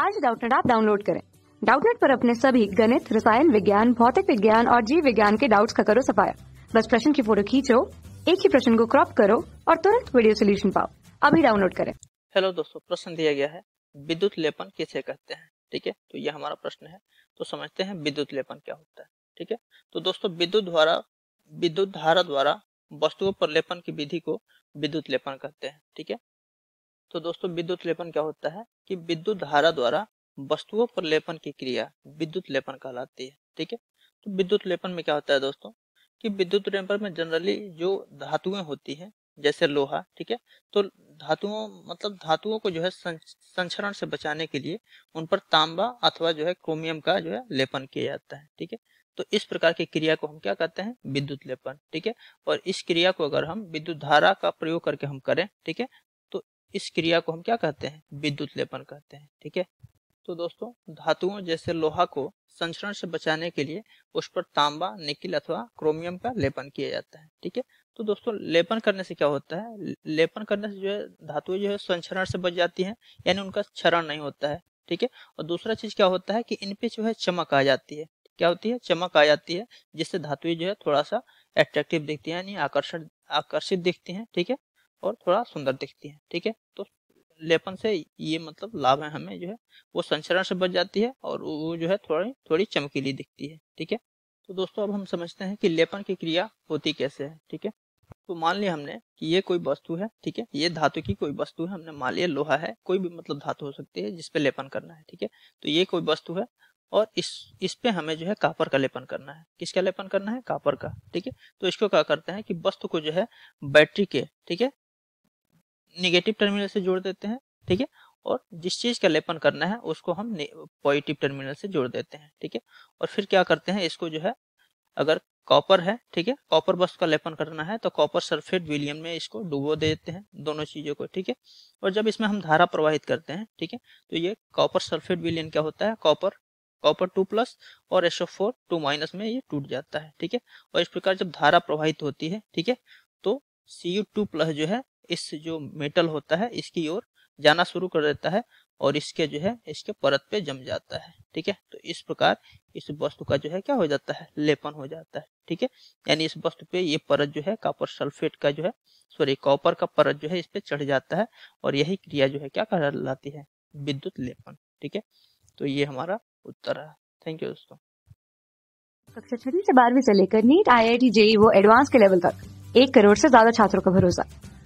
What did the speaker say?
आज डाउटनेट आप डाउनलोड करें डाउटनेट पर अपने सभी गणित रसायन विज्ञान भौतिक विज्ञान और जीव विज्ञान के डाउट्स का करो सफाया बस प्रश्न की फोटो खींचो एक ही प्रश्न को क्रॉप करो और तुरंत वीडियो सोल्यूशन पाओ अभी डाउनलोड करें हेलो दोस्तों प्रश्न दिया गया है विद्युत लेपन किसे कहते हैं ठीक है तो ये हमारा प्रश्न है तो समझते हैं विद्युत लेपन क्या होता है ठीक है तो दोस्तों विद्युत द्वारा विद्युत धारा द्वारा वस्तुओं पर लेपन की विधि को विद्युत लेपन कहते हैं ठीक है तो दोस्तों विद्युत लेपन क्या होता है कि विद्युत धारा द्वारा वस्तुओं पर लेपन की क्रिया विद्युत लेपन कहलाती है ठीक है तो विद्युत लेपन में क्या होता है दोस्तों कि विद्युत लेपन में जनरली जो धातुएं होती है जैसे लोहा ठीक है तो धातुओं मतलब धातुओं को जो है संचरण से बचाने के लिए उन पर तांबा अथवा जो है क्रोमियम का जो है लेपन किया जाता है ठीक है तो इस प्रकार की क्रिया को हम क्या कहते हैं विद्युत लेपन ठीक है और इस क्रिया को अगर हम विद्युत धारा का प्रयोग करके हम करें ठीक है इस क्रिया को हम क्या कहते हैं विद्युत लेपन कहते हैं ठीक है तो दोस्तों धातुओं जैसे लोहा को संचरण से बचाने के लिए उस पर तांबा निकिल अथवा क्रोमियम का लेपन किया जाता है ठीक है तो दोस्तों लेपन करने से क्या होता है लेपन करने से जो है धातुएं जो है संचरण से बच जाती हैं यानी उनका क्षरण नहीं होता है ठीक है और दूसरा चीज क्या होता है कि इनपे जो है चमक आ जाती है क्या होती है चमक आ जाती है जिससे धातुएं जो है थोड़ा सा एट्रैक्टिव दिखती है यानी आकर्षण आकर्षित दिखती हैं ठीक है और थोड़ा सुंदर दिखती है ठीक है तो लेपन से ये मतलब लाभ है हमें जो है वो संचरण से बच जाती है और वो जो है थोड़ी थोड़ी चमकीली दिखती है ठीक है तो दोस्तों अब हम समझते हैं कि लेपन की क्रिया होती कैसे है ठीक है तो मान लिया हमने कि ये कोई वस्तु है ठीक है ये धातु की कोई वस्तु है हमने मान लिया लोहा है कोई भी मतलब धातु हो सकती है जिसपे लेपन करना है ठीक है तो ये कोई वस्तु है और इस इस पे हमें जो है कापर का लेपन करना है किसका लेपन करना है कापर का ठीक है तो इसको क्या करते हैं कि वस्तु को जो है बैटरी के ठीक है निगेटिव टर्मिनल से जोड़ देते हैं ठीक है और जिस चीज का लेपन करना है उसको हम पॉजिटिव टर्मिनल से जोड़ देते हैं ठीक है और फिर क्या करते हैं इसको जो है अगर कॉपर है ठीक है कॉपर वस्तु का लेपन करना है तो कॉपर सल्फेट विलियम में इसको डुबो देते हैं दोनों चीजों को ठीक है और जब इसमें हम धारा प्रवाहित करते हैं ठीक है तो ये कॉपर सल्फेट विलियन क्या होता है कॉपर कॉपर टू प्लस और एसओ फोर टू माइनस में ये टूट जाता है ठीक है और इस प्रकार जब धारा प्रवाहित होती है ठीक है तो सी यू टू प्लस जो है इस जो मेटल होता है इसकी ओर जाना शुरू कर देता है और इसके जो है इसके परत पे जम जाता है ठीक है तो इस प्रकार इस वस्तु का जो है क्या हो जाता है लेपन हो जाता है ठीक है यानी इस वस्तु पे ये परत जो है कॉपर सल्फेट का जो है सॉरी कॉपर का परत जो है इस पे चढ़ जाता है और यही क्रिया जो है क्या कहलाती है विद्युत लेपन ठीक है तो ये हमारा उत्तर है थैंक यू दोस्तों कक्षा छठी से बारहवीं से लेकर NEET I I T JEE वो एडवांस के लेवल तक एक करोड़ से ज्यादा छात्रों का भरोसा